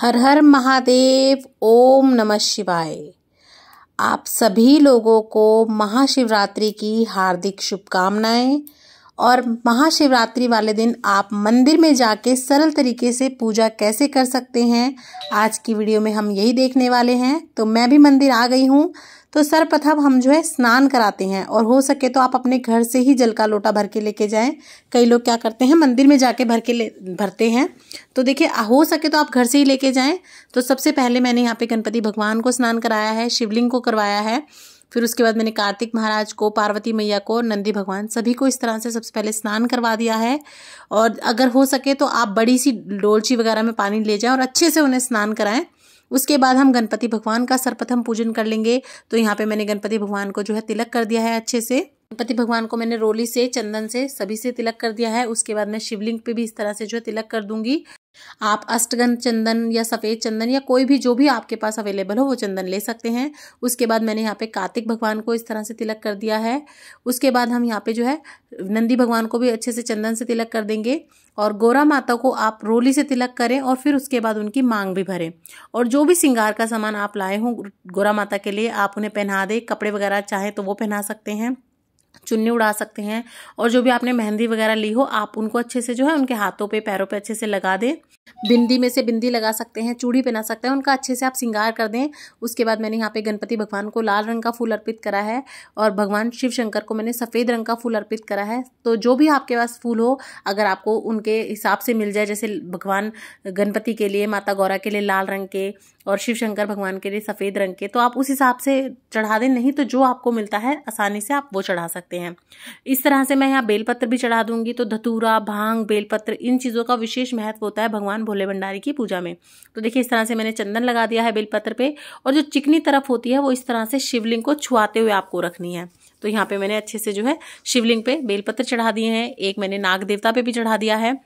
हर हर महादेव ओम नमः शिवाय आप सभी लोगों को महाशिवरात्रि की हार्दिक शुभकामनाएं और महाशिवरात्रि वाले दिन आप मंदिर में जाके सरल तरीके से पूजा कैसे कर सकते हैं आज की वीडियो में हम यही देखने वाले हैं तो मैं भी मंदिर आ गई हूँ तो सर्वप्रथम हम जो है स्नान कराते हैं और हो सके तो आप अपने घर से ही जल का लोटा भर के लेके जाएं कई लोग क्या करते हैं मंदिर में जाके भर के ले भरते हैं तो देखिए हो सके तो आप घर से ही लेके जाएं तो सबसे पहले मैंने यहाँ पे गणपति भगवान को स्नान कराया है शिवलिंग को करवाया है फिर उसके बाद मैंने कार्तिक महाराज को पार्वती मैया को नंदी भगवान सभी को इस तरह से सबसे पहले स्नान करवा दिया है और अगर हो सके तो आप बड़ी सी डोलची वगैरह में पानी ले जाएं और अच्छे से उन्हें स्नान कराएं उसके बाद हम गणपति भगवान का सर्वप्रथम पूजन कर लेंगे तो यहाँ पे मैंने गणपति भगवान को जो है तिलक कर दिया है अच्छे से गणपति भगवान को मैंने रोली से चंदन से सभी से तिलक कर दिया है उसके बाद मैं शिवलिंग पे भी इस तरह से जो है तिलक कर दूंगी आप अष्टगन चंदन या सफ़ेद चंदन या कोई भी जो भी आपके पास अवेलेबल हो वो चंदन ले सकते हैं उसके बाद मैंने यहाँ पे कार्तिक भगवान को इस तरह से तिलक कर दिया है उसके बाद हम यहाँ पे जो है नंदी भगवान को भी अच्छे से चंदन से तिलक कर देंगे और गोरा माता को आप रोली से तिलक करें और फिर उसके बाद उनकी मांग भी भरें और जो भी सिंगार का सामान आप लाए हों गोरा माता के लिए आप उन्हें पहना दें कपड़े वगैरह चाहें तो वो पहना सकते हैं चुन्नी उड़ा सकते हैं और जो भी आपने मेहंदी वगैरह ली हो आप उनको अच्छे से जो है उनके हाथों पे पैरों पे अच्छे से लगा दें बिंदी में से बिंदी लगा सकते हैं चूड़ी पहना सकते हैं उनका अच्छे से आप सिंगार कर दें उसके बाद मैंने यहाँ पे गणपति भगवान को लाल रंग का फूल अर्पित करा है और भगवान शिव शंकर को मैंने सफ़ेद रंग का फूल अर्पित करा है तो जो भी आपके पास फूल हो अगर आपको उनके हिसाब से मिल जाए जैसे भगवान गणपति के लिए माता गौरा के लिए लाल रंग के और शिव शंकर भगवान के लिए सफ़ेद रंग के तो आप उस हिसाब से चढ़ा दें नहीं तो जो आपको मिलता है आसानी से आप वो चढ़ा सकते हैं इस तरह से मैं यहाँ बेलपत्र भी चढ़ा दूंगी तो धतूरा भांग बेलपत्र इन चीज़ों का विशेष महत्व होता है भगवान भोले भंडारी की पूजा में तो देखिए इस तरह से मैंने चंदन लगा दिया है बेलपत्र पर और जो चिकनी तरफ होती है वो इस तरह से शिवलिंग को छुआते हुए आपको रखनी है तो यहाँ पे मैंने अच्छे से जो है शिवलिंग पे बेलपत्र चढ़ा दिए हैं एक मैंने नाग देवता पे भी चढ़ा दिया है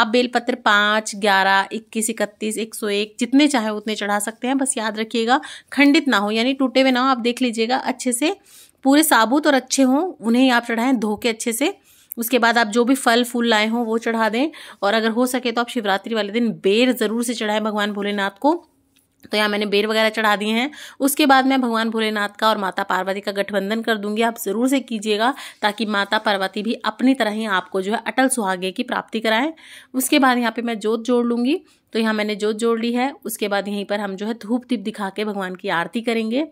आप बेलपत्र पाँच ग्यारह इक्कीस इकतीस एक सौ एक जितने चाहे उतने चढ़ा सकते हैं बस याद रखिएगा खंडित ना हो यानी टूटे हुए ना हो आप देख लीजिएगा अच्छे से पूरे साबुत और अच्छे हों उन्हें ही आप चढ़ाएं धो के अच्छे से उसके बाद आप जो भी फल फूल लाए हों वो चढ़ा दें और अगर हो सके तो आप शिवरात्रि वाले दिन बेर ज़रूर से चढ़ाएं भगवान भोलेनाथ को तो यहाँ मैंने बेर वगैरह चढ़ा दिए हैं उसके बाद मैं भगवान भोलेनाथ का और माता पार्वती का गठबंधन कर दूंगी आप ज़रूर से कीजिएगा ताकि माता पार्वती भी अपनी तरह ही आपको जो है अटल सुहागे की प्राप्ति कराएं उसके बाद यहाँ पे मैं जोत जोड़ लूँगी तो यहाँ मैंने जोत जोड़ ली है उसके बाद यहीं पर हम जो है धूप दीप दिखा के भगवान की आरती करेंगे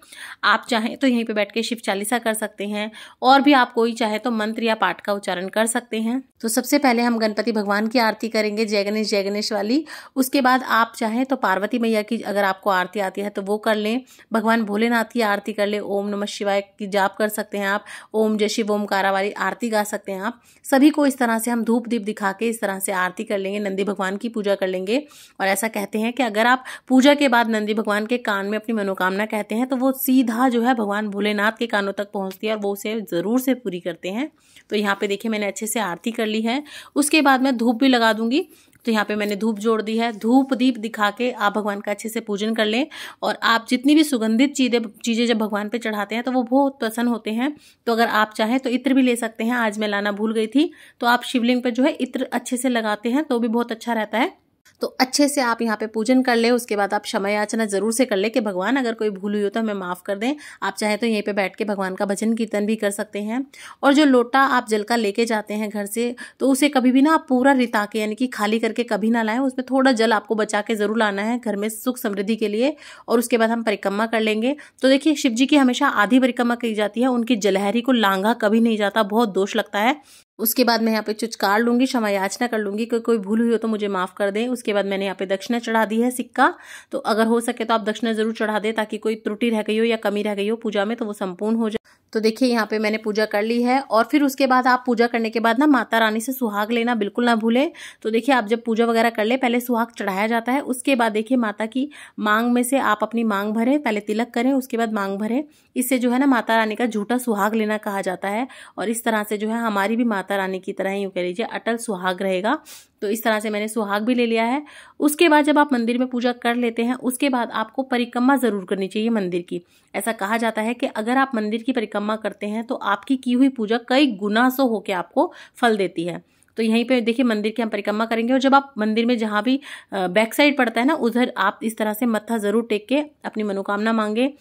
आप चाहें तो यहीं पर बैठ के शिव चालीसा कर सकते हैं और भी आप कोई चाहे तो मंत्र या पाठ का उच्चारण कर सकते हैं तो सबसे पहले हम गणपति भगवान की आरती करेंगे जय गणेश जय गणेश वाली उसके बाद आप चाहें तो पार्वती मैया की अगर आपको आरती आती है तो वो कर लें भगवान भोलेनाथ की आरती कर लें ओम नमः शिवाय की जाप कर सकते हैं आप ओम जय शिव ओम कारा वाली आरती गा सकते हैं आप सभी को इस तरह से हम धूप दीप दिखा के इस तरह से आरती कर लेंगे नंदी भगवान की पूजा कर लेंगे और ऐसा कहते हैं कि अगर आप पूजा के बाद नंदी भगवान के कान में अपनी मनोकामना कहते हैं तो वो सीधा जो है भगवान भोलेनाथ के कानों तक पहुंचती है और वो उसे ज़रूर से पूरी करते हैं तो यहाँ पे देखिए मैंने अच्छे से आरती कर ली है उसके बाद मैं धूप भी लगा दूंगी तो यहाँ पे मैंने धूप जोड़ दी है धूप दीप दिखा के आप भगवान का अच्छे से पूजन कर लें और आप जितनी भी सुगंधित चीज़ें चीज़ें जब भगवान पे चढ़ाते हैं तो वो बहुत प्रसन्न होते हैं तो अगर आप चाहें तो इत्र भी ले सकते हैं आज मैं लाना भूल गई थी तो आप शिवलिंग पर जो है इत्र अच्छे से लगाते हैं तो भी बहुत अच्छा रहता है तो अच्छे से आप यहाँ पे पूजन कर ले उसके बाद आप क्षमा याचना जरूर से कर ले कि भगवान अगर कोई भूल हुई हो तो हमें माफ़ कर दें आप चाहे तो यहीं पे बैठ के भगवान का भजन कीर्तन भी कर सकते हैं और जो लोटा आप जल का लेके जाते हैं घर से तो उसे कभी भी ना आप पूरा रिता के यानी कि खाली करके कभी ना लाएं उसमें थोड़ा जल आपको बचा के ज़रूर लाना है घर में सुख समृद्धि के लिए और उसके बाद हम परिक्रमा कर लेंगे तो देखिए शिव जी की हमेशा आधी परिक्रमा की जाती है उनकी जलहरी को लांघा कभी नहीं जाता बहुत दोष लगता है उसके बाद मैं यहाँ पे चुचकार लूंगी क्षमा याचना कर लूंगी कोई कोई भूल हुई हो तो मुझे माफ़ कर दें उसके बाद मैंने यहाँ पे दक्षिणा चढ़ा दी है सिक्का तो अगर हो सके तो आप दक्षिणा ज़रूर चढ़ा दें ताकि कोई त्रुटि रह गई हो या कमी रह गई हो पूजा में तो वो संपूर्ण हो जाए तो देखिए यहाँ पे मैंने पूजा कर ली है और फिर उसके बाद आप पूजा करने के बाद ना माता रानी से सुहाग लेना बिल्कुल ना भूलें तो देखिए आप जब पूजा वगैरह कर ले पहले सुहाग चढ़ाया जाता है उसके बाद देखिए माता की मांग में से आप अपनी मांग भरें पहले तिलक करें उसके बाद मांग भरें इससे जो है ना माता रानी का झूठा सुहाग लेना कहा जाता है और इस तरह से जो है हमारी भी माता रानी की तरह यूँ कह लीजिए अटल सुहाग रहेगा तो इस तरह से मैंने सुहाग भी ले लिया है उसके बाद जब आप मंदिर में पूजा कर लेते हैं उसके बाद आपको परिक्रमा ज़रूर करनी चाहिए मंदिर की ऐसा कहा जाता है कि अगर आप मंदिर की परिक्रमा करते हैं तो आपकी की हुई पूजा कई गुना सो होकर आपको फल देती है तो यहीं पे देखिए मंदिर की हम परिक्रमा करेंगे और जब आप मंदिर में जहाँ भी बैक साइड पड़ता है ना उधर आप इस तरह से मत्था ज़रूर टेक के अपनी मनोकामना मांगे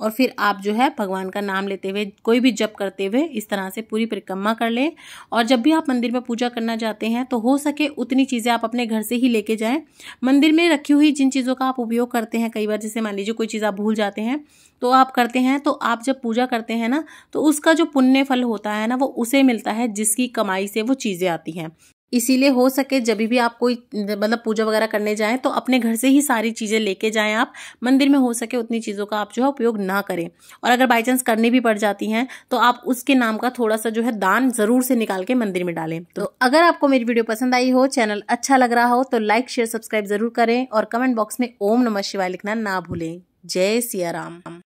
और फिर आप जो है भगवान का नाम लेते हुए कोई भी जप करते हुए इस तरह से पूरी परिक्रमा कर लें और जब भी आप मंदिर में पूजा करना चाहते हैं तो हो सके उतनी चीज़ें आप अपने घर से ही लेके जाएं मंदिर में रखी हुई जिन चीज़ों का आप उपयोग करते हैं कई बार जैसे मान लीजिए कोई चीज़ आप भूल जाते हैं तो आप करते हैं तो आप जब पूजा करते हैं ना तो उसका जो पुण्य फल होता है ना वो उसे मिलता है जिसकी कमाई से वो चीज़ें आती हैं इसीलिए हो सके जब भी आप कोई मतलब पूजा वगैरह करने जाएं तो अपने घर से ही सारी चीज़ें लेके जाएं आप मंदिर में हो सके उतनी चीज़ों का आप जो है उपयोग ना करें और अगर बाई चांस करनी भी पड़ जाती हैं तो आप उसके नाम का थोड़ा सा जो है दान ज़रूर से निकाल के मंदिर में डालें तो अगर आपको मेरी वीडियो पसंद आई हो चैनल अच्छा लग रहा हो तो लाइक शेयर सब्सक्राइब ज़रूर करें और कमेंट बॉक्स में ओम नमः शिवाय लिखना ना भूलें जय सिया राम